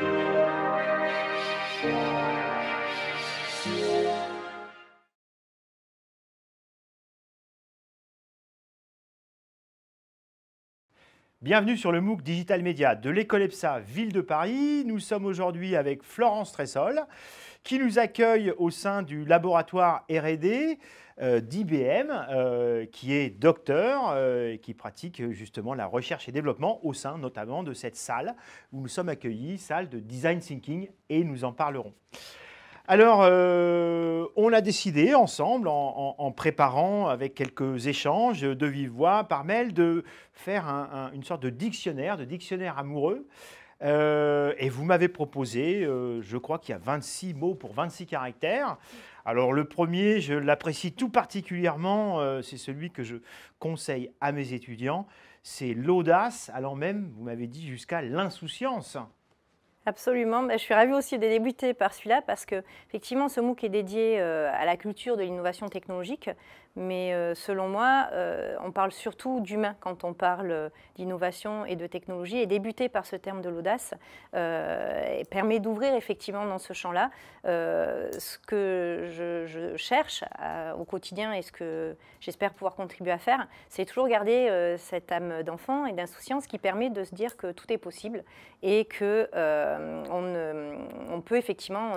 Thank you. Bienvenue sur le MOOC Digital Média de l'école EPSA Ville de Paris. Nous sommes aujourd'hui avec Florence Tressol qui nous accueille au sein du laboratoire R&D euh, d'IBM euh, qui est docteur euh, et qui pratique justement la recherche et développement au sein notamment de cette salle où nous sommes accueillis, salle de design thinking et nous en parlerons. Alors, euh, on a décidé ensemble, en, préparant avec quelques échanges de vive voix par mail, de faire une sorte de dictionnaire, de dictionnaire amoureux. Euh, et vous m'avez proposé, euh, je crois qu'il y a 26 mots pour 26 caractères. Alors le premier, je l'apprécie tout particulièrement, c'est celui que je conseille à mes étudiants, c'est l'audace, alors même, vous m'avez dit, jusqu'à l'insouciance. Absolument. Bah, je suis ravie aussi de débuter par celui-là parce que, effectivement, ce MOOC est dédié euh, à la culture de l'innovation technologique. Mais euh, selon moi, euh, on parle surtout d'humain quand on parle euh, d'innovation et de technologie. Et débuter par ce terme de l'audace permet d'ouvrir effectivement dans ce champ-là ce que je, cherche au quotidien et ce que j'espère pouvoir contribuer à faire. C'est toujours garder cette âme d'enfant et d'insouciance qui permet de se dire que tout est possible et que on, peut effectivement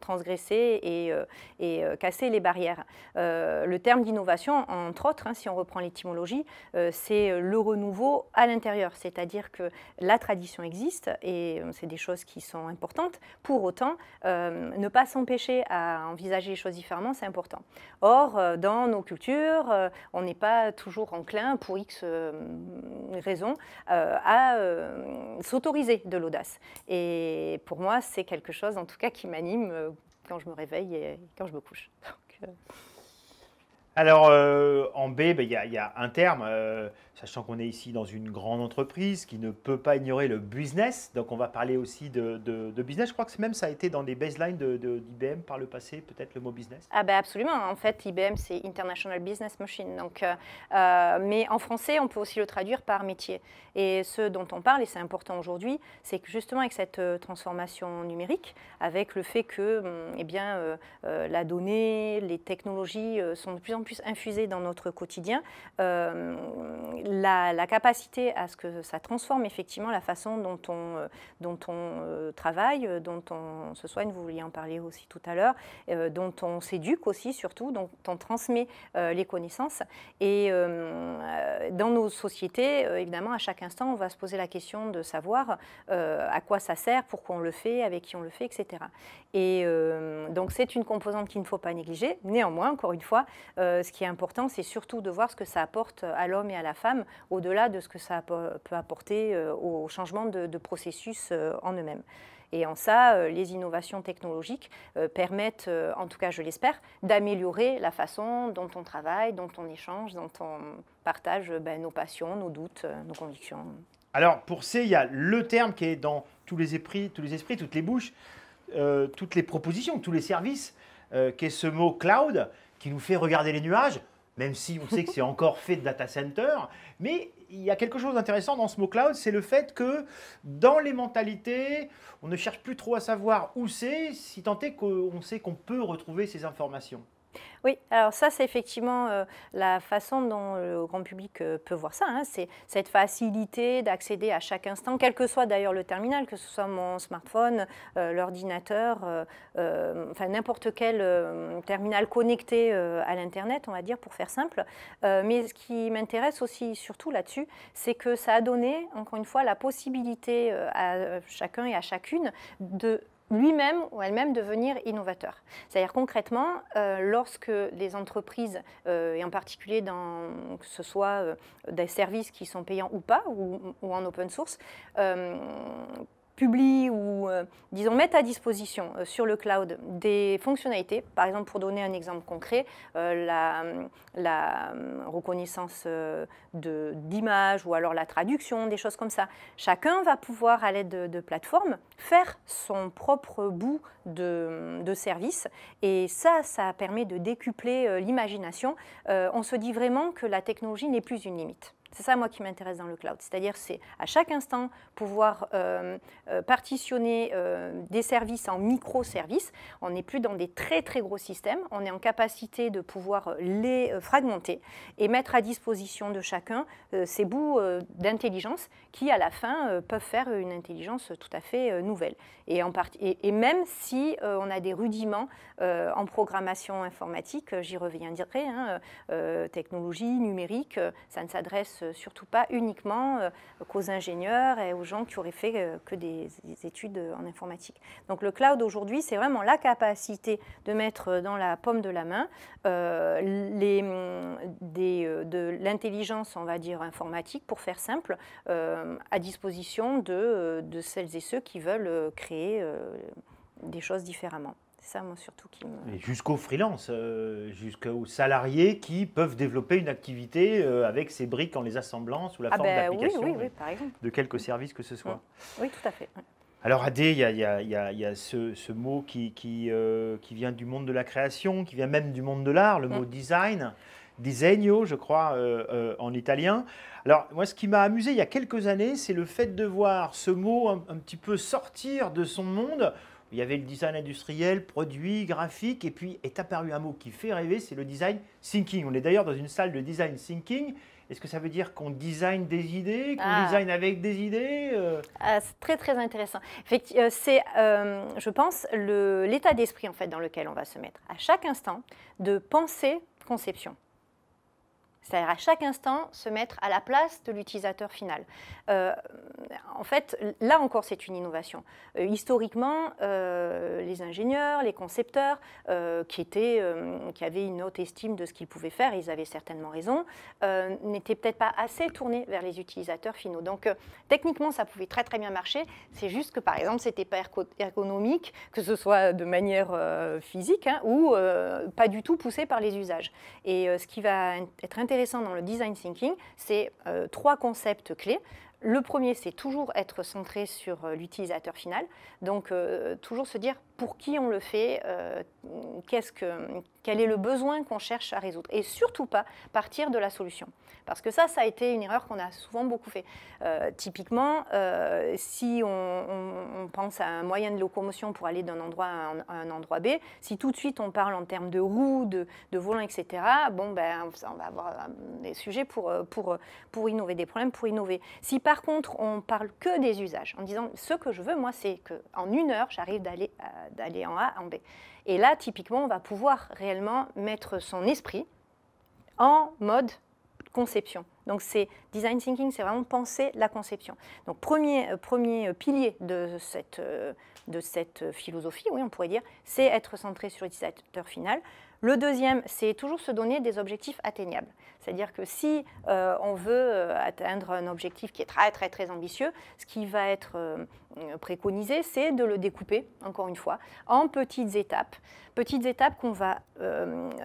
transgresser et casser les barrières. Euh, le terme d'innovation, entre autres, hein, si on reprend l'étymologie, euh, c'est euh, le renouveau à l'intérieur, c'est-à-dire que la tradition existe et c'est des choses qui sont importantes. Pour autant, ne pas s'empêcher à envisager les choses différemment, c'est important. Or, dans nos cultures, on n'est pas toujours enclin, pour X raisons, à s'autoriser de l'audace. Et pour moi, c'est quelque chose, en tout cas, qui m'anime quand je me réveille et quand je me couche. Alors, euh, en B, bah, il y, a un terme, euh, sachant qu'on est ici dans une grande entreprise qui ne peut pas ignorer le business. Donc, on va parler aussi de, business. Je crois que même ça a été dans les baselines d'IBM par le passé, peut-être le mot business. Ah ben absolument. En fait, IBM, c'est International Business Machine. Donc, euh, mais en français, on peut aussi le traduire par métier. Et ce dont on parle, et c'est important aujourd'hui, c'est que justement avec cette transformation numérique, avec le fait que hum, eh bien, la donnée, les technologies sont de plus en infuser dans notre quotidien euh, la, capacité à ce que ça transforme effectivement la façon dont on, euh, dont on euh, travaille, dont on se soigne, vous vouliez en parler aussi tout à l'heure, dont on s'éduque aussi surtout, dont on transmet les connaissances. Et dans nos sociétés, évidemment, à chaque instant, on va se poser la question de savoir à quoi ça sert, pourquoi on le fait, avec qui on le fait, etc. Et donc c'est une composante qu'il ne faut pas négliger. Néanmoins, encore une fois, ce qui est important, c'est surtout de voir ce que ça apporte euh, à l'homme et à la femme, au-delà de ce que ça peut apporter euh, au changement de, processus euh, en eux-mêmes. Et en ça, les innovations technologiques permettent, en tout cas je l'espère, d'améliorer la façon dont on travaille, dont on échange, dont on partage ben, nos passions, nos doutes, nos convictions. Alors pour C, il y a le terme qui est dans tous les esprits, tous les esprits toutes les bouches, toutes les propositions, tous les services, qui est ce mot cloud qui nous fait regarder les nuages, même si on sait que c'est encore fait de data center. Mais il y a quelque chose d'intéressant dans ce mot cloud, c'est le fait que dans les mentalités, on ne cherche plus trop à savoir où c'est, si tant est qu'on sait qu'on peut retrouver ces informations. Oui, alors ça, c'est effectivement euh, la façon dont le grand public euh, peut voir ça. Hein. c'est cette facilité d'accéder à chaque instant, quel que soit d'ailleurs le terminal, que ce soit mon smartphone, euh, l'ordinateur, enfin n'importe quel terminal connecté à l'Internet, on va dire, pour faire simple. mais ce qui m'intéresse aussi, surtout là-dessus, c'est que ça a donné, encore une fois, la possibilité à chacun et à chacune de lui-même ou elle-même devenir innovateur. C'est-à-dire concrètement, euh, lorsque les entreprises, euh, et en particulier dans, que ce soit euh, des services qui sont payants ou pas, ou, ou en open source, publient ou, euh, disons, mettent à disposition euh, sur le cloud des fonctionnalités. Par exemple, pour donner un exemple concret, euh, la, reconnaissance d'images ou alors la traduction, des choses comme ça. Chacun va pouvoir, à l'aide de, plateformes, faire son propre bout de, service. Et ça, ça permet de décupler l'imagination. on se dit vraiment que la technologie n'est plus une limite. C'est ça, moi, qui m'intéresse dans le cloud. C'est-à-dire, c'est à chaque instant pouvoir euh, euh, partitionner euh, des services en microservices. On n'est plus dans des très, très gros systèmes. On est en capacité de pouvoir les fragmenter et mettre à disposition de chacun ces bouts d'intelligence qui, à la fin, peuvent faire une intelligence tout à fait nouvelle. Et, même si on a des rudiments en programmation informatique, j'y reviendrai, hein, technologie, numérique, ça ne s'adresse surtout pas uniquement euh, qu'aux ingénieurs et aux gens qui auraient fait euh, que des, études euh, en informatique. Donc le cloud aujourd'hui, c'est vraiment la capacité de mettre dans la pomme de la main les, mm, de l'intelligence, on va dire, informatique, pour faire simple, à disposition de, celles et ceux qui veulent créer des choses différemment. C'est ça, moi, surtout qui Jusqu'aux freelance, euh, jusqu'aux salariés qui peuvent développer une activité euh, avec ces briques en les assemblant sous la ah forme bah d'applications euh, de quelques services que ce soit. Mm. Oui, tout à fait. Alors AD, il y a, ce, mot qui, qui, vient du monde de la création, qui vient même du monde de l'art, le mm. mot design, disegno, je crois, en italien. Alors moi, ce qui m'a amusé il y a quelques années, c'est le fait de voir ce mot un, un petit peu sortir de son monde il y avait le design industriel, produit, graphique, et puis est apparu un mot qui fait rêver, c'est le design thinking. On est d'ailleurs dans une salle de design thinking. Est-ce que ça veut dire qu'on design des idées, qu'on ah. design avec des idées euh ah, C'est très très intéressant. Euh, c'est, euh, je pense, l'état d'esprit en fait dans lequel on va se mettre à chaque instant de pensée conception. C'est-à-dire à chaque instant se mettre à la place de l'utilisateur final. Euh, en fait, là encore, c'est une innovation. Euh, historiquement, euh, les ingénieurs, les concepteurs, qui, étaient, qui avaient une haute estime de ce qu'ils pouvaient faire, ils avaient certainement raison, n'étaient peut-être pas assez tournés vers les utilisateurs finaux. Donc, techniquement, ça pouvait très très bien marcher. C'est juste que, par exemple, c'était pas ergonomique, que ce soit de manière physique hein, ou pas du tout poussé par les usages. Et ce qui va être intéressant dans le design thinking, c'est euh, trois concepts clés. Le premier, c'est toujours être centré sur euh, l'utilisateur final. Donc, euh, toujours se dire pour qui on le fait, euh, qu'est-ce que, quel est le besoin qu'on cherche à résoudre. Et surtout pas partir de la solution. Parce que ça, ça a été une erreur qu'on a souvent beaucoup fait. typiquement, si on, pense à un moyen de locomotion pour aller d'un endroit à un, endroit B, si tout de suite on parle en termes de roues, de, volants, etc., bon, ben, on va avoir des sujets pour, pour, pour innover, des problèmes pour innover. Si par contre, on parle que des usages, en disant ce que je veux, moi, c'est qu'en une heure, j'arrive d'aller, euh, en A en B. Et là, typiquement, on va pouvoir réellement mettre son esprit en mode conception. Donc c'est design thinking, c'est vraiment penser la conception. Donc premier, euh, premier pilier de cette, euh, de cette philosophie, oui on pourrait dire, c'est être centré sur l'utilisateur final. Le deuxième, c'est toujours se donner des objectifs atteignables. C'est-à-dire que si euh, on veut euh, atteindre un objectif qui est très très très ambitieux, ce qui va être euh, préconisé, c'est de le découper, encore une fois, en petites étapes. Petites étapes qu'on va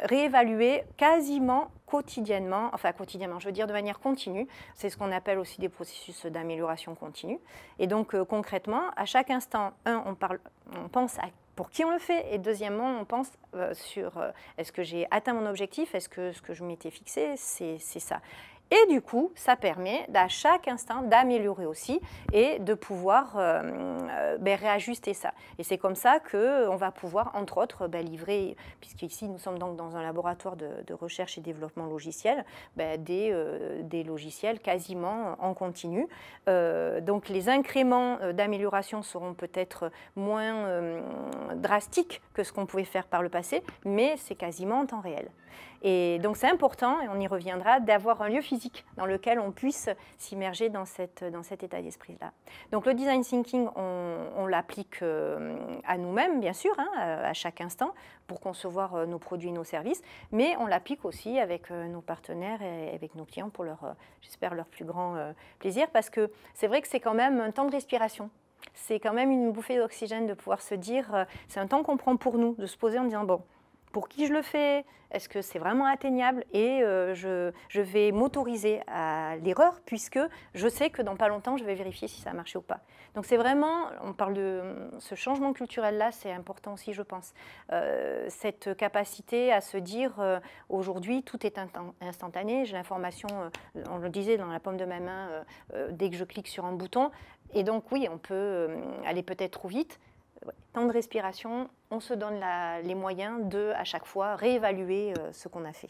réévaluer quasiment quotidiennement, enfin quotidiennement, je veux dire de manière continue. C'est ce qu'on appelle aussi des processus d'amélioration continue. Et donc concrètement, à chaque instant, on, parle, on pense à pour qui on le fait. Et deuxièmement, on pense euh, sur euh, est-ce que j'ai atteint mon objectif Est-ce que ce que je m'étais fixé, c'est ça et du coup, ça permet à chaque instant d'améliorer aussi et de pouvoir euh, euh, ben, réajuster ça. Et c'est comme ça qu'on va pouvoir, entre autres, ben, livrer, puisqu'ici nous sommes donc dans un laboratoire de, recherche et développement logiciel, ben, euh, des, logiciels quasiment en continu. donc les incréments d'amélioration seront peut-être moins drastiques que ce qu'on pouvait faire par le passé, mais c'est quasiment en temps réel. Et donc c'est important, et on y reviendra, d'avoir un lieu physique dans lequel on puisse s'immerger dans, cet état d'esprit-là. Donc le design thinking, on, l'applique euh, à nous-mêmes, bien sûr, hein, à chaque instant, pour concevoir euh, nos produits et nos services, mais on l'applique aussi avec euh, nos partenaires et avec nos clients pour leur, j'espère, leur plus grand plaisir, parce que c'est vrai que c'est quand même un temps de respiration c'est quand même une bouffée d'oxygène de pouvoir se dire, c'est un temps qu'on prend pour nous, de se poser en disant, bon, pour qui je le fais Est-ce que c'est vraiment atteignable Et euh, je, vais m'autoriser à l'erreur puisque je sais que dans pas longtemps, je vais vérifier si ça a marché ou pas. Donc c'est vraiment, on parle de ce changement culturel-là, c'est important aussi, je pense. Euh, cette capacité à se dire, euh, aujourd'hui, tout est instantané, j'ai l'information, on le disait, dans la pomme de ma main, dès que je clique sur un bouton. Et donc oui, on peut aller peut-être trop vite, temps de respiration, on se donne les moyens de, à chaque fois, réévaluer euh, ce qu'on a fait.